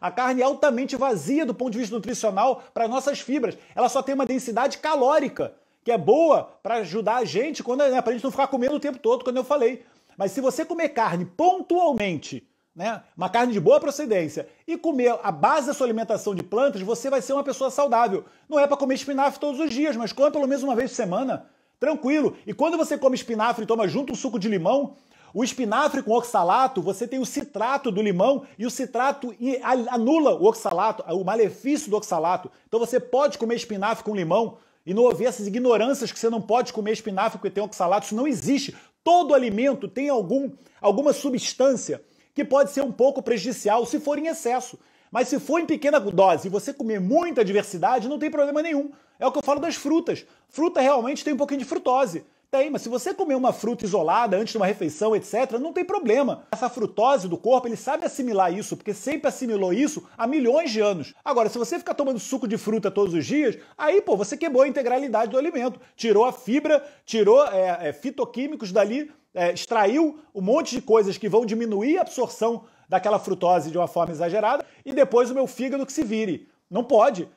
A carne é altamente vazia do ponto de vista nutricional para nossas fibras. Ela só tem uma densidade calórica, que é boa para ajudar a gente quando né, para a gente não ficar comendo o tempo todo, quando eu falei. Mas se você comer carne pontualmente, né, uma carne de boa procedência, e comer a base da sua alimentação de plantas, você vai ser uma pessoa saudável. Não é para comer espinafre todos os dias, mas come pelo menos uma vez por semana. Tranquilo. E quando você come espinafre e toma junto um suco de limão, o espinafre com oxalato, você tem o citrato do limão e o citrato anula o oxalato, o malefício do oxalato. Então você pode comer espinafre com limão e não ouvir essas ignorâncias que você não pode comer espinafre porque tem oxalato. Isso não existe. Todo alimento tem algum, alguma substância que pode ser um pouco prejudicial se for em excesso. Mas se for em pequena dose e você comer muita diversidade, não tem problema nenhum. É o que eu falo das frutas. Fruta realmente tem um pouquinho de frutose. Tem, tá mas se você comer uma fruta isolada antes de uma refeição, etc., não tem problema. Essa frutose do corpo, ele sabe assimilar isso, porque sempre assimilou isso há milhões de anos. Agora, se você ficar tomando suco de fruta todos os dias, aí, pô, você quebrou a integralidade do alimento. Tirou a fibra, tirou é, é, fitoquímicos dali, é, extraiu um monte de coisas que vão diminuir a absorção daquela frutose de uma forma exagerada e depois o meu fígado que se vire. Não pode.